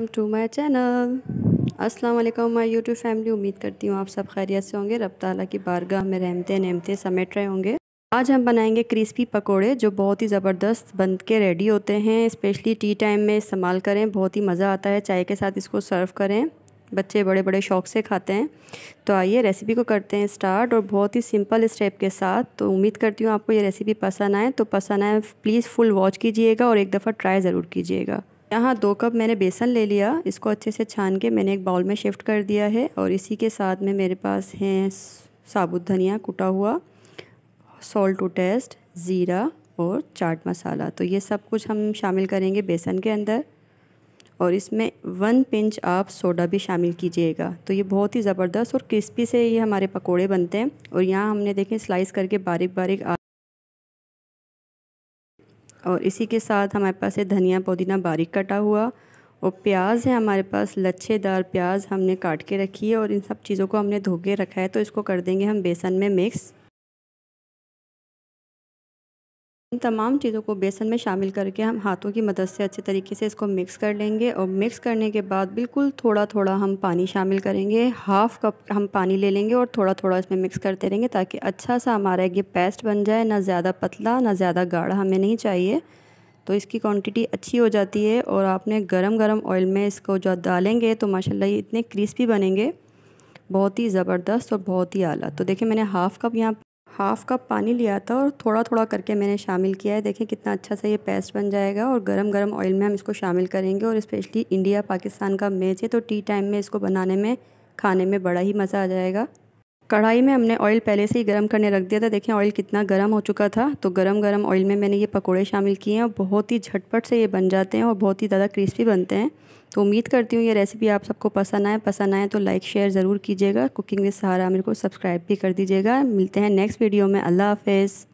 welcome to my channel अस्सलाम वालेकुम my YouTube family उम्मीद करती हूँ आप सब खैरियत से होंगे रब ताला की बारगाह में रहमते नहमते समेट रहे होंगे आज हम बनाएंगे क्रिस्पी पकोड़े जो बहुत ही ज़बरदस्त बन के रेडी होते हैं स्पेशली टी टाइम में इस्तेमाल करें बहुत ही मज़ा आता है चाय के साथ इसको सर्व करें बच्चे बड़े बड़े शौक से खाते हैं तो आइए रेसिपी को करते हैं स्टार्ट और बहुत ही सिंपल स्टेप के साथ तो उम्मीद करती हूँ आपको ये रेसिपी पसंद आए तो पसंद आए प्लीज़ फुल वॉच कीजिएगा और एक दफ़ा ट्राई ज़रूर कीजिएगा यहाँ दो कप मैंने बेसन ले लिया इसको अच्छे से छान के मैंने एक बाउल में शिफ्ट कर दिया है और इसी के साथ में मेरे पास हैं साबुत धनिया कुटा हुआ सॉल्ट टू टेस्ट ज़ीरा और चाट मसाला तो ये सब कुछ हम शामिल करेंगे बेसन के अंदर और इसमें वन पिंच आप सोडा भी शामिल कीजिएगा तो ये बहुत ही ज़बरदस्त और क्रिस्पी से ये हमारे पकोड़े बनते हैं और यहाँ हमने देखें स्लाइस करके बारीक बारीक और इसी के साथ हमारे पास है धनिया पुदीना बारीक कटा हुआ और प्याज है हमारे पास लच्छेदार प्याज हमने काट के रखी है और इन सब चीज़ों को हमने धो के रखा है तो इसको कर देंगे हम बेसन में मिक्स इन तमाम चीज़ों को बेसन में शामिल करके हम हाथों की मदद से अच्छे तरीके से इसको मिक्स कर लेंगे और मिक्स करने के बाद बिल्कुल थोड़ा थोड़ा हम पानी शामिल करेंगे हाफ़ कप हम पानी ले लेंगे और थोड़ा थोड़ा इसमें मिक्स करते रहेंगे ताकि अच्छा सा हमारा ये पेस्ट बन जाए ना ज़्यादा पतला ना ज़्यादा गाढ़ा हमें नहीं चाहिए तो इसकी क्वान्टिटी अच्छी हो जाती है और आपने गर्म गर्म ऑयल में इसको जो डालेंगे तो माशाला ये इतने क्रिस्पी बनेंगे बहुत ही ज़बरदस्त और बहुत ही आला तो देखिए मैंने हाफ़ कप यहाँ हाफ़ कप पानी लिया था और थोड़ा थोड़ा करके मैंने शामिल किया है देखें कितना अच्छा सा ये पेस्ट बन जाएगा और गरम गरम ऑयल में हम इसको शामिल करेंगे और स्पेशली इंडिया पाकिस्तान का मैच है तो टी टाइम में इसको बनाने में खाने में बड़ा ही मज़ा आ जाएगा कढ़ाई में हमने ऑयल पहले से ही गर्म करने रख दिया था देखें ऑयल कितना गर्म हो चुका था तो गर्म गर्म ऑयल में मैंने ये पकोड़े शामिल किए हैं और बहुत ही झटपट से ये बन जाते हैं और बहुत ही ज़्यादा क्रिस्पी बनते हैं तो उम्मीद करती हूँ ये रेसिपी आप सबको पसंद आए पसंद आए तो लाइक शेयर ज़रूर कीजिएगा कुकिंग विद सहारा मेरे को सब्सक्राइब भी कर दीजिएगा मिलते हैं नेक्स्ट वीडियो में अल्लाह हाफिज़